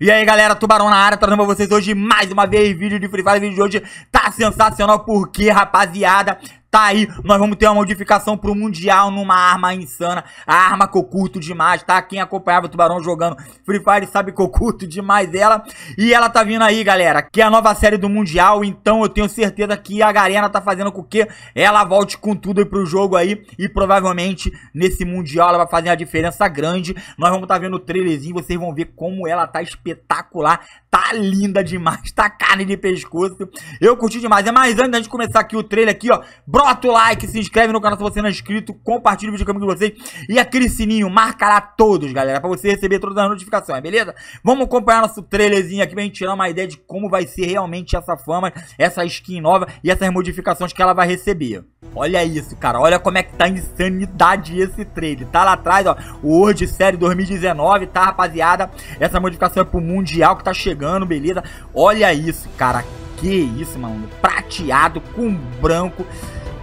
E aí galera, Tubarão na área, trazendo pra vocês hoje mais uma vez vídeo de Free Fire. O vídeo de hoje tá sensacional porque, rapaziada, Tá aí, nós vamos ter uma modificação pro Mundial numa arma insana. A arma que eu curto demais, tá? Quem acompanhava o Tubarão jogando Free Fire sabe que eu curto demais ela. E ela tá vindo aí, galera, que é a nova série do Mundial. Então eu tenho certeza que a Garena tá fazendo com que ela volte com tudo aí pro jogo aí. E provavelmente nesse Mundial ela vai fazer uma diferença grande. Nós vamos tá vendo o trailerzinho, vocês vão ver como ela tá espetacular. Tá linda demais, tá carne de pescoço. Eu curti demais. É mais antes da gente começar aqui o trailer aqui, ó brota o like, se inscreve no canal se você não é inscrito, compartilha o vídeo com vocês e aquele sininho, marcará todos, galera, pra você receber todas as notificações, beleza? Vamos acompanhar nosso trailerzinho aqui pra gente tirar uma ideia de como vai ser realmente essa fama, essa skin nova e essas modificações que ela vai receber. Olha isso, cara, olha como é que tá insanidade esse trailer. Tá lá atrás, ó, o World Série 2019, tá, rapaziada? Essa modificação é pro Mundial que tá chegando, beleza? Olha isso, cara, que isso, mano. Prateado com branco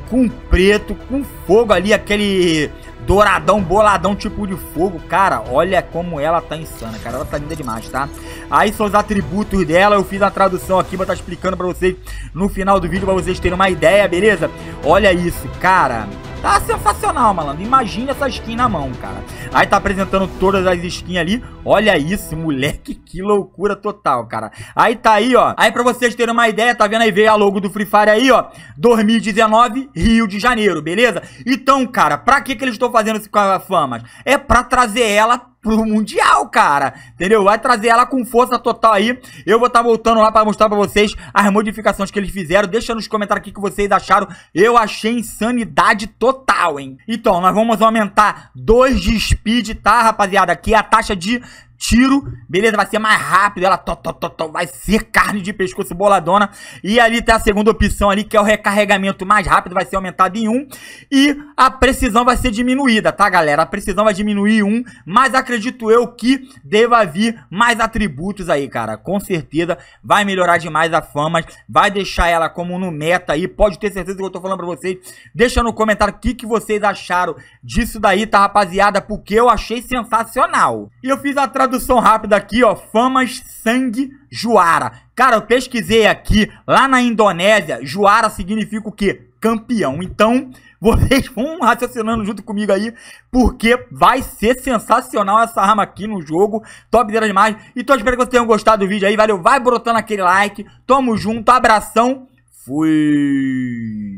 com preto, com fogo ali, aquele douradão, boladão, tipo de fogo. Cara, olha como ela tá insana, cara. Ela tá linda demais, tá? Aí são os atributos dela. Eu fiz a tradução aqui, vou estar tá explicando pra vocês no final do vídeo, pra vocês terem uma ideia, beleza? Olha isso, cara. Tá sensacional, malandro. Imagina essa skin na mão, cara. Aí tá apresentando todas as skins ali. Olha isso, moleque, que loucura total, cara. Aí tá aí, ó. Aí pra vocês terem uma ideia, tá vendo aí? Veio a logo do Free Fire aí, ó. 2019, Rio de Janeiro, beleza? Então, cara, pra que que eles estão fazendo esse com a Famas? É pra trazer ela pro Mundial, cara. Entendeu? Vai trazer ela com força total aí. Eu vou estar tá voltando lá pra mostrar pra vocês as modificações que eles fizeram. Deixa nos comentários aqui o que vocês acharam. Eu achei insanidade total, hein? Então, nós vamos aumentar 2 de speed, tá, rapaziada? Aqui é a taxa de tiro, beleza, vai ser mais rápido, ela to, to, to, to, vai ser carne de pescoço boladona. E ali tem a segunda opção ali, que é o recarregamento mais rápido, vai ser aumentado em 1. Um, e a precisão vai ser diminuída, tá, galera? A precisão vai diminuir em 1, um, mas acredito eu que deva vir mais atributos aí, cara. Com certeza vai melhorar demais a fama, vai deixar ela como no meta aí, pode ter certeza que eu tô falando pra vocês. Deixa no comentário o que, que vocês acharam disso daí, tá, rapaziada? Porque eu achei sensacional. E eu fiz atrás Tradução rápida aqui, ó. Famas Sangue Juara. Cara, eu pesquisei aqui, lá na Indonésia, Juara significa o quê? Campeão. Então, vocês vão raciocinando junto comigo aí, porque vai ser sensacional essa arma aqui no jogo. Top zero demais. Então, espero que vocês tenham gostado do vídeo aí, valeu. Vai brotando aquele like. Tamo junto, abração. Fui.